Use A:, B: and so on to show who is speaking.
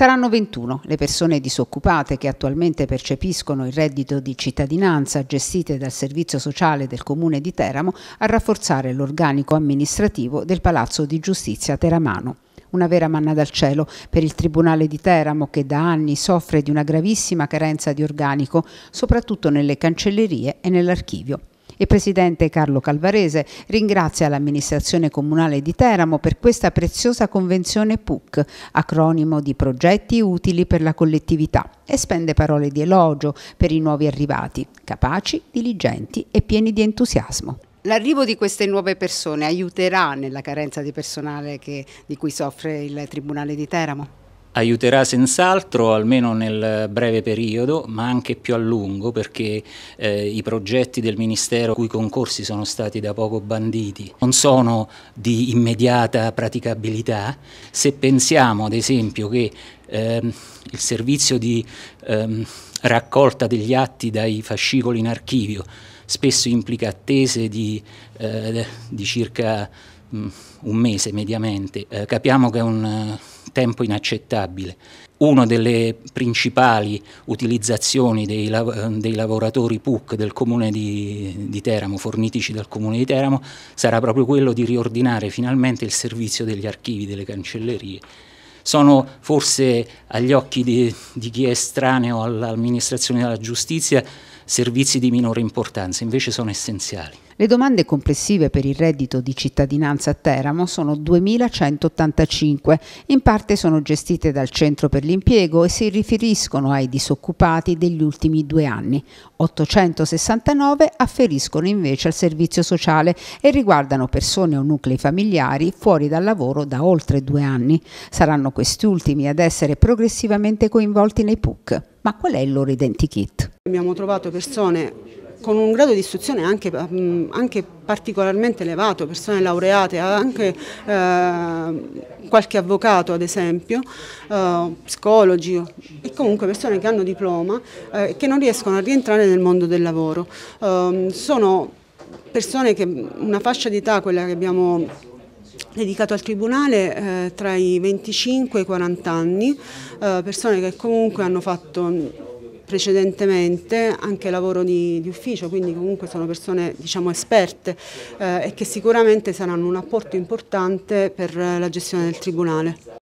A: Saranno 21 le persone disoccupate che attualmente percepiscono il reddito di cittadinanza gestite dal Servizio Sociale del Comune di Teramo a rafforzare l'organico amministrativo del Palazzo di Giustizia Teramano una vera manna dal cielo per il Tribunale di Teramo che da anni soffre di una gravissima carenza di organico, soprattutto nelle cancellerie e nell'archivio. Il presidente Carlo Calvarese ringrazia l'amministrazione comunale di Teramo per questa preziosa convenzione PUC, acronimo di progetti utili per la collettività, e spende parole di elogio per i nuovi arrivati, capaci, diligenti e pieni di entusiasmo. L'arrivo di queste nuove persone aiuterà nella carenza di personale che, di cui soffre il Tribunale di Teramo?
B: aiuterà senz'altro almeno nel breve periodo ma anche più a lungo perché eh, i progetti del Ministero cui concorsi sono stati da poco banditi non sono di immediata praticabilità se pensiamo ad esempio che ehm, il servizio di ehm, raccolta degli atti dai fascicoli in archivio spesso implica attese di, eh, di circa mh, mm, un mese mediamente eh, capiamo che è un tempo inaccettabile. Una delle principali utilizzazioni dei, lav ehm, dei lavoratori PUC del comune di, di, Teramo, fornitici dal comune di Teramo, sarà proprio quello di riordinare finalmente il servizio degli archivi, delle cancellerie. Sono forse agli occhi di, di chi è estraneo all'amministrazione della giustizia servizi di minore importanza, invece sono essenziali.
A: Le domande complessive per il reddito di cittadinanza a Teramo sono 2.185, in parte sono gestite dal Centro per l'impiego e si riferiscono ai disoccupati degli ultimi due anni. 869 afferiscono invece al servizio sociale e riguardano persone o nuclei familiari fuori dal lavoro da oltre due anni. Saranno questi ultimi ad essere progressivamente coinvolti nei PUC. Ma qual è il loro identikit?
C: Abbiamo trovato persone con un grado di istruzione anche, mm, anche particolarmente elevato, persone laureate, anche eh, qualche avvocato ad esempio, eh, psicologi e comunque persone che hanno diploma e eh, che non riescono a rientrare nel mondo del lavoro. Ehm, sono persone che una fascia di età, quella che abbiamo dedicato al tribunale, eh, tra i 25 e i 40 anni, eh, persone che comunque hanno fatto precedentemente anche lavoro di, di ufficio, quindi comunque sono persone diciamo, esperte eh, e che sicuramente saranno un apporto importante per la gestione del Tribunale.